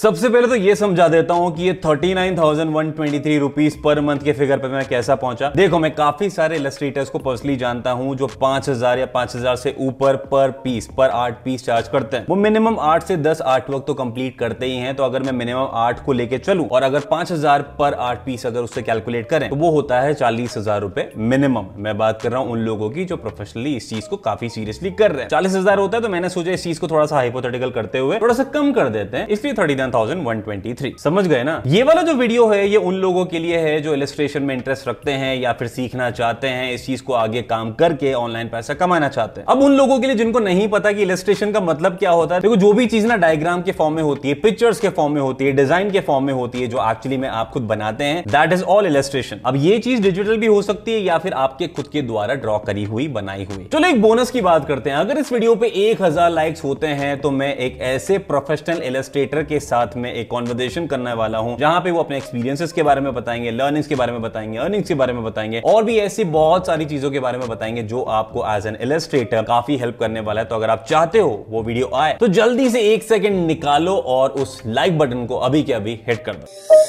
सबसे पहले तो ये समझा देता हूँ कि ये 39,123 रुपीस पर मंथ के फिगर पे मैं कैसा पहुंचा देखो मैं काफी सारे इलस्ट्रेटर्स को पर्सनली जानता हूँ जो 5,000 या 5,000 से ऊपर पर पीस पर आर्ट पीस चार्ज करते हैं वो मिनिमम 8 से 10 आर्ट वर्क तो कंप्लीट करते ही हैं तो अगर मैं मिनिमम आर्ट को लेकर चलू और अगर पांच पर आर्ट पीस अगर उससे कैलकुलेट करें तो वो होता है चालीस हजार मिनिमम मैं बात कर रहा हूँ उन लोगों की जो प्रोफेशनली इस चीज को काफी सीरियसली कर रहे हैं चालीस होता है तो मैंने सोचा इस चीज को थोड़ा सा हाइपोथेटिकल करते हुए थोड़ा सा कम कर देते हैं इसलिए थर्टी 29,123 समझ गए ना ये वाला जो वीडियो है ये उन लोगों के लिए है जो इलेस्ट्रेशन में इंटरेस्ट रखते हैं या फिर सीखना चाहते हैं इस चीज को आगे काम करके ऑनलाइन पैसा कमाना चाहते हैं अब उन लोगों के लिए जिनको नहीं पता कि इलेस्ट्रेशन का मतलब क्या होता है देखो जो भी चीज ना डायग्राम के फॉर्म में होती है पिक्चर्स के फॉर्म में होती है डिजाइन के फॉर्म में होती है जो एक्चुअली में आप खुद बनाते हैं दैट इज ऑल इलेस्ट्रेशन अब ये चीज डिजिटल भी हो सकती है या फिर आपके खुद के द्वारा ड्रॉ करी हुई बनाई हुई चलो एक बोनस की बात करते हैं अगर इस वीडियो पे एक हजार लाइक्स होते हैं तो मैं एक ऐसे प्रोफेशनल इलेस्ट्रेटर के साथ साथ में एक कॉन्वर्जेशन करने वाला हूँ जहां पे वो अपने एक्सपीरियंसेस के बारे में बताएंगे लर्निंग्स के बारे में बताएंगे अर्निंग्स के बारे में बताएंगे और भी ऐसी बहुत सारी चीजों के बारे में बताएंगे जो आपको एज एन इलेस्ट्रेटर काफी हेल्प करने वाला है तो अगर आप चाहते हो वो वीडियो आए तो जल्दी से एक सेकेंड निकालो और उस लाइक बटन को अभी के अभी हिट कर दो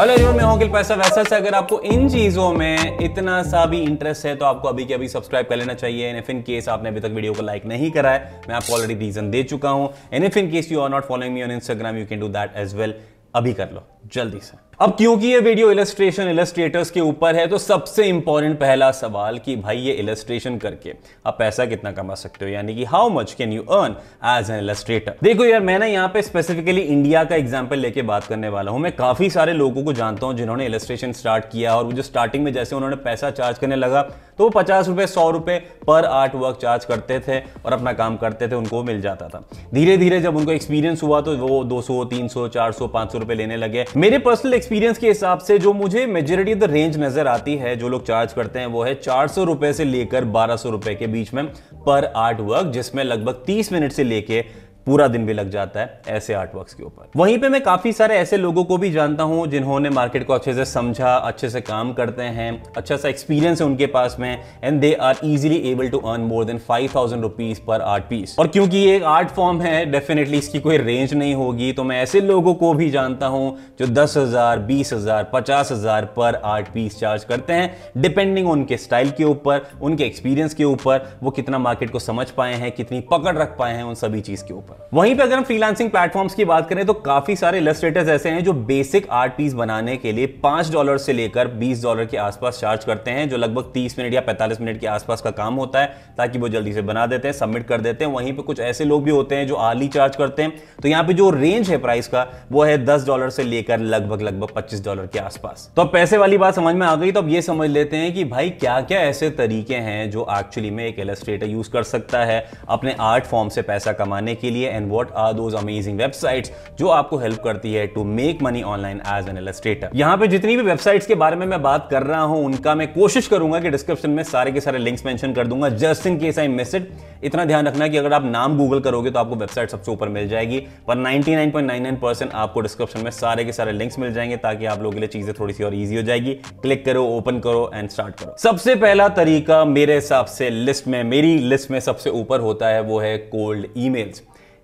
हेलो मैं हूं पैसा वैसा से अगर आपको इन चीजों में इतना सा भी इंटरेस्ट है तो आपको अभी के अभी सब्सक्राइब कर लेना चाहिए एंड इन केस आपने अभी तक वीडियो को लाइक नहीं करा है मैं आपको ऑलरेडी रीजन दे चुका हूं in if in in case you are not following me on Instagram, you can do that as well. अभी कर लो जल्दी से अब क्योंकि ये वीडियो इलस्ट्रेशन इलस्ट्रेटर्स के ऊपर है तो सबसे इंपॉर्टेंट पहला सवाल कि भाई ये इलस्ट्रेशन करके आप पैसा कितना कमा सकते हो यानी कि how much can you earn as an illustrator देखो यार मैंने यहाँ पे स्पेसिफिकली इंडिया का एग्जाम्पल लेके बात करने वाला हूं मैं काफी सारे लोगों को जानता हूं जिन्होंने इलस्ट्रेशन स्टार्ट किया और वो जो स्टार्टिंग में जैसे उन्होंने पैसा चार्ज करने लगा तो वो पचास रुपए सौ रुपए पर आर्ट वर्क चार्ज करते थे और अपना काम करते थे उनको मिल जाता था धीरे धीरे जब उनको एक्सपीरियंस हुआ तो वो दो सौ तीन सौ चार सौ पांच सौ रुपए लेने लगे मेरे पर्सनल एक्सपीरियंस के हिसाब से जो मुझे मेजोरिटी ऑफ द रेंज नजर आती है जो लोग चार्ज करते हैं वो है चार सौ रुपए से लेकर बारह सौ रुपए के बीच में पर आर्ट वर्क जिसमें लगभग तीस मिनट से लेकर पूरा दिन भी लग जाता है ऐसे आर्टवर्क्स के ऊपर वहीं पे मैं काफ़ी सारे ऐसे लोगों को भी जानता हूँ जिन्होंने मार्केट को अच्छे से समझा अच्छे से काम करते हैं अच्छा सा एक्सपीरियंस है उनके पास में and they are easily able to earn more than five thousand rupees per art piece और क्योंकि ये एक आर्ट फॉर्म है डेफिनेटली इसकी कोई रेंज नहीं होगी तो मैं ऐसे लोगों को भी जानता हूँ जो दस हजार बीस हजार पचास हजार पर आर्ट पीस चार्ज करते हैं डिपेंडिंग उनके स्टाइल के ऊपर उनके एक्सपीरियंस के ऊपर वो कितना मार्केट को समझ पाए हैं कितनी पकड़ रख पाए हैं उन सभी चीज के ऊपर पर वहीं पे अगर हम फ्रीलांसिंग प्लेटफॉर्म्स की बात करें तो काफी सारे इलस्ट्रेटर्स ऐसे हैं जो बेसिक आर्ट पीस बनाने के लिए पांच डॉलर से लेकर बीस डॉलर के आसपास चार्ज करते हैं जो लगभग तीस मिनट या पैंतालीस मिनट के आसपास का काम होता है ताकि वो जल्दी से बना देते हैं सबमिट कर देते हैं वहीं पर कुछ ऐसे लोग भी होते हैं जो आर्ली चार्ज करते हैं तो यहाँ पे जो रेंज है प्राइस का वो है दस डॉलर से लेकर लगभग लगभग पच्चीस डॉलर के आसपास तो अब पैसे वाली बात समझ में आ गई तो अब ये समझ लेते हैं कि भाई क्या क्या ऐसे तरीके हैं जो एक्चुअली में एक इलस्ट्रेटर यूज कर सकता है अपने आर्ट फॉर्म से पैसा कमाने के लिए है and what are those amazing website जो आपको हेल्प करती है to make money online as an illustrator यहाँ पे जितनी भी वेबसाइट्स के बारे में मैं बात कर रहा हूँ उनका मैं कोशिश करूंगा कि डिस्क्रिप्शन में सारे के सारे लिंक्स मेंशन कर दूंगा just in case I miss it इतना ध्यान रखना कि अगर आप नाम गूगल करोगे तो आपको वेबसाइट सबसे ऊपर मिल जाएगी पर 99.99 परसेंट आपको डिस्क्रिप्शन में सारे के सारे लिंक्स मिल जाएंगे ताकि आप लोगों के लिए चीजें थोड़ी सी और ईजी हो जाएगी क्लिक करो ओपन करो एंड स्टार्ट करो सबसे पहला तरीका मेरे हिसाब से लिस्ट में मेरी लिस्ट में सबसे ऊपर होता है वो है कोल्ड ई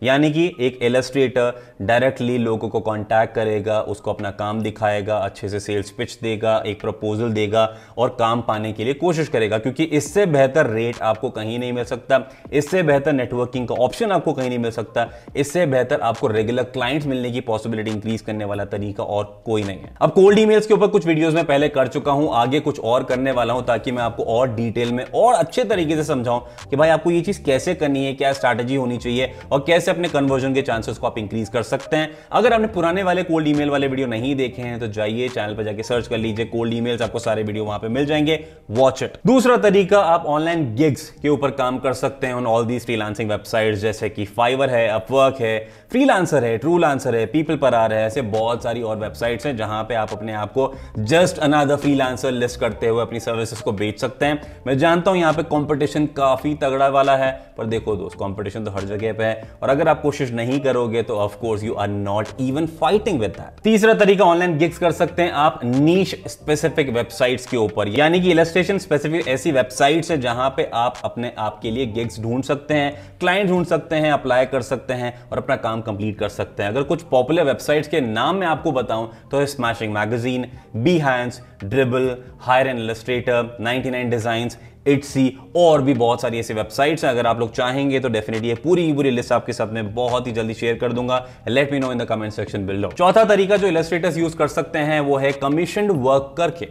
यानी कि एक एलस्ट्रेटर डायरेक्टली लोगों को कांटेक्ट करेगा उसको अपना काम दिखाएगा अच्छे से सेल्स पिच देगा एक प्रपोजल देगा और काम पाने के लिए कोशिश करेगा क्योंकि इससे बेहतर रेट आपको कहीं नहीं मिल सकता इससे बेहतर नेटवर्किंग का ऑप्शन आपको कहीं नहीं मिल सकता इससे बेहतर आपको रेगुलर क्लाइंट्स मिलने की पॉसिबिलिटी इंक्रीज करने वाला तरीका और कोई नहीं है अब कोल्ड ईमेल्स के ऊपर कुछ वीडियोज में पहले कर चुका हूं आगे कुछ और करने वाला हूं ताकि मैं आपको और डिटेल में और अच्छे तरीके से समझाऊं कि भाई आपको ये चीज कैसे करनी है क्या स्ट्रैटेजी होनी चाहिए और कैसे अपने कन्वर्जन के चांसेस को आप इंक्रीज कर सकते हैं अगर आपने पुराने वाले कोल्ड ईमेल वाले वीडियो नहीं देखे हैं तो जाइए चैनल पर जाकर सर्च कर लीजिए कोल्ड ईमेल्स आपको सारे वीडियो वहां पर मिल जाएंगे वॉच इट दूसरा तरीका आप ऑनलाइन गिग्स के ऊपर काम कर सकते हैं on all these freelancing website जैसे कि फाइवर है अपवर्क है फ्रीलांसर है ट्रू लांसर है पीपल पर आ रहे ऐसे बहुत सारी और वेबसाइट्स हैं जहां पे आप अपने आप को जस्ट अनादर फ्रीलांसर लिस्ट करते हुए अपनी सर्विसेज को बेच सकते हैं मैं जानता हूं यहां पे कंपटीशन काफी तगड़ा वाला है पर देखो दोस्त कंपटीशन तो हर जगह पे है और अगर अगर आप कोशिश नहीं करोगे तो of course you are not even fighting with that तीसरा तरीका ऑनलाइन गिग्स कर सकते हैं आप नीच स्पेसिफिक वेबसाइट्स के ऊपर यानी कि इलेस्ट्रेशन स्पेसिफिक ऐसी वेबसाइट्स है जहां पे आप अपने आप के लिए गिग्स ढूंढ सकते हैं क्लाइंट ढूंढ सकते हैं अप्लाई कर सकते हैं और अपना काम कंप्लीट कर सकते हैं अगर कुछ पॉपुलर वेबसाइट्स के नाम मैं आपको बताऊं तो Smashing Magazine Behance Dribbble hire and illustrator ninety design Etsy और भी बहुत सारी ऐसी वेबसाइट्स हैं अगर आप लोग चाहेंगे तो डेफिनेटली पूरी की पूरी लिस्ट आपके साथ में बहुत ही जल्दी शेयर कर दूंगा let me know in the comment section below चौथा तरीका जो इलस्ट्रेटर्स यूज कर सकते हैं वो है कमीशन वर्क करके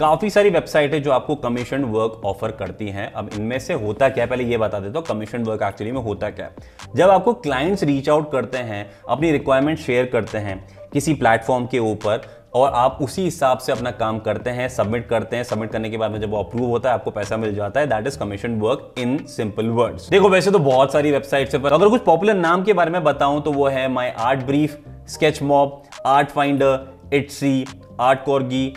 काफ़ी सारी वेबसाइट है जो आपको कमीशन वर्क ऑफर करती हैं अब इनमें से होता क्या है पहले ये बता देता हूँ कमीशन वर्क एक्चुअली में होता क्या है जब आपको क्लाइंट्स रीच आउट करते हैं अपनी रिक्वायरमेंट शेयर करते हैं किसी प्लेटफॉर्म के ऊपर और आप उसी हिसाब से अपना काम करते हैं सबमिट करते हैं सबमिट करने के बाद में जब वो अप्रूव होता है आपको पैसा मिल जाता है that is commission work in simple words देखो वैसे तो बहुत सारी वेबसाइट्स है पर अगर कुछ पॉपुलर नाम के बारे में बताऊं तो वो है My Art Brief Sketch Mob Art Finder Etsy Art Corgi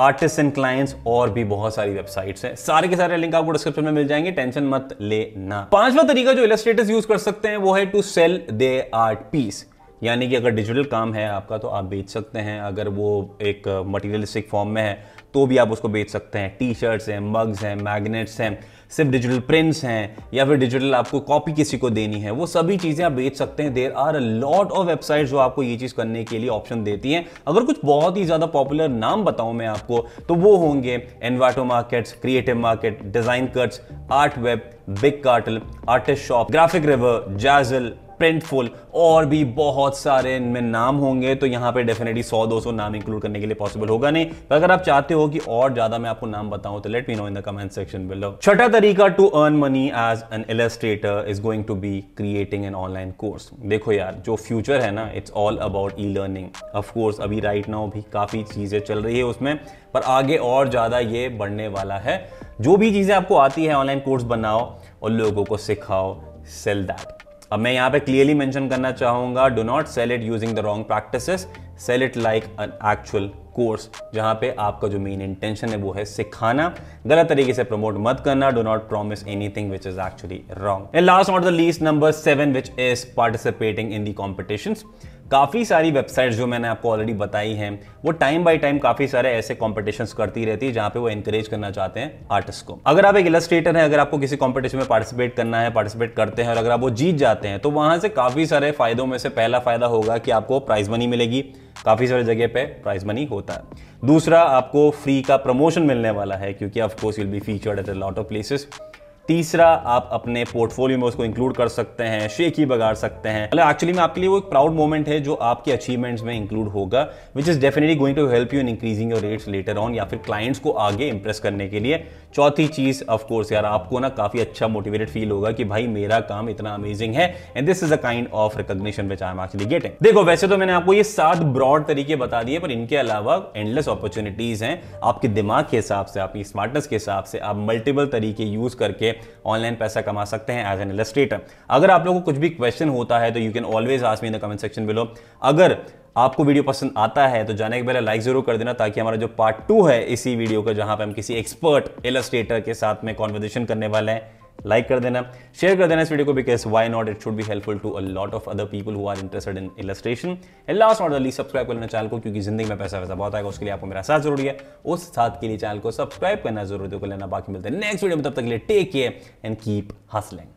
Artist and Clients और भी बहुत सारी वेबसाइट्स हैं सारे के सारे लिंक आपको डिस्क्रिप्शन में मिल जाएंगे टेंशन मत लेना पांचवा तरीका जो इलेस्ट्रेटर्स यूज कर सकते हैं वो है to sell their art piece यानी कि अगर डिजिटल काम है आपका तो आप बेच सकते हैं अगर वो एक मटेरियलिस्टिक फॉर्म में है तो भी आप उसको बेच सकते हैं टी शर्ट्स हैं मग्स हैं मैग्नेट्स हैं सिर्फ डिजिटल प्रिंट्स हैं या फिर डिजिटल आपको कॉपी किसी को देनी है वो सभी चीज़ें आप बेच सकते हैं there are a lot of websites जो आपको ये चीज़ करने के लिए ऑप्शन देती हैं अगर कुछ बहुत ही ज़्यादा पॉपुलर नाम बताऊँ मैं आपको तो वो होंगे Envato Markets Creative Market Design Cuts Art Web Big Cartel Artist Shop Graphic River Zazzle Printful और भी बहुत सारे इनमें नाम होंगे तो यहाँ पे डेफिनेटली 100 सौ नाम इंक्लूड करने के लिए पॉसिबल होगा नहीं तो अगर आप चाहते हो कि और ज्यादा मैं आपको नाम बताऊं तो let me know in the comment section below छठा तरीका to earn money as an illustrator is going to be creating an online course देखो यार जो फ्यूचर है ना it's all about e learning of course अभी राइट नाउ भी काफ़ी चीज़ें चल रही है उसमें पर आगे और ज़्यादा ये बढ़ने वाला है जो भी चीज़ें आपको आती है ऑनलाइन कोर्स बनाओ और लोगों को सिखाओ सेल दैट अब मैं यहाँ पे क्लियरली मेंशन करना चाहूंगा do not sell it using the wrong practice sell it like an actual course जहाँ पे आपका जो मेन इंटेंशन है वो है सिखाना गलत तरीके से प्रमोट मत करना do not promise anything which is actually wrong and last not the least number seven which is participating in the competition काफ़ी सारी वेबसाइट्स जो मैंने आपको ऑलरेडी बताई हैं वो टाइम बाय टाइम काफ़ी सारे ऐसे कॉम्पिटिशन्स करती रहती है जहाँ पे वो इंकरेज करना चाहते हैं आर्टिस्ट को अगर आप एक इलस्ट्रेटर हैं अगर आपको किसी कॉम्पिटिशन में पार्टिसिपेट करना है पार्टिसिपेट करते हैं और अगर आप वो जीत जाते हैं तो वहाँ से काफ़ी सारे फायदों में से पहला फ़ायदा होगा कि आपको प्राइज मनी मिलेगी काफ़ी सारी जगह पे प्राइज मनी होता है दूसरा आपको फ्री का प्रमोशन मिलने वाला है क्योंकि of course will be featured at a lot of places तीसरा आप अपने पोर्टफोलियो में उसको इंक्लूड कर सकते हैं शेक ही बगाड़ सकते हैं मतलब एक्चुअली में आपके लिए वो एक प्राउड मोमेंट है जो आपके अचीवमेंट्स में इंक्लूड होगा which is definitely going to help you in increasing your rates later on या फिर क्लाइंट्स को आगे इंप्रेस करने के लिए चौथी चीज ऑफकोर्स यार आपको ना काफी अच्छा मोटिवेटेड फील होगा कि भाई मेरा काम इतना अमेजिंग है and this is a kind of recognition which I am actually getting देखो वैसे तो मैंने आपको ये सात ब्रॉड तरीके बता दिए पर इनके अलावा एंडलेस अपॉर्चुनिटीज हैं आपके दिमाग के हिसाब से आपकी स्मार्टनेस के हिसाब से आप मल्टीपल तरीके यूज करके ऑनलाइन पैसा कमा सकते हैं एज एन इलस्ट्रेटर अगर आप लोगों को कुछ भी क्वेश्चन होता है तो you can always ask me in the comment section below अगर आपको वीडियो पसंद आता है तो जाने के पहले लाइक जरूर कर देना ताकि हमारा जो पार्ट टू है इसी वीडियो का जहां पर हम किसी एक्सपर्ट इलेस्ट्रेटर के साथ में कॉन्वर्जेशन करने वाले हैं लाइक कर देना शेयर कर देना इस वीडियो को because why not it should भी helpful to a lot of other people who are interested in illustration and last not अली सब्सक्राइब कर लेना चैनल को क्योंकि जिंदगी में पैसा वैसा बहुत आएगा उसके लिए आपको मेरा साथ जरूरी है उस साथ के लिए चैनल को सब्सक्राइब करना जरूरी है तो लेना बाकी मिलते हैं नेक्स्ट वीडियो में तब तक के लिए take care and keep hustling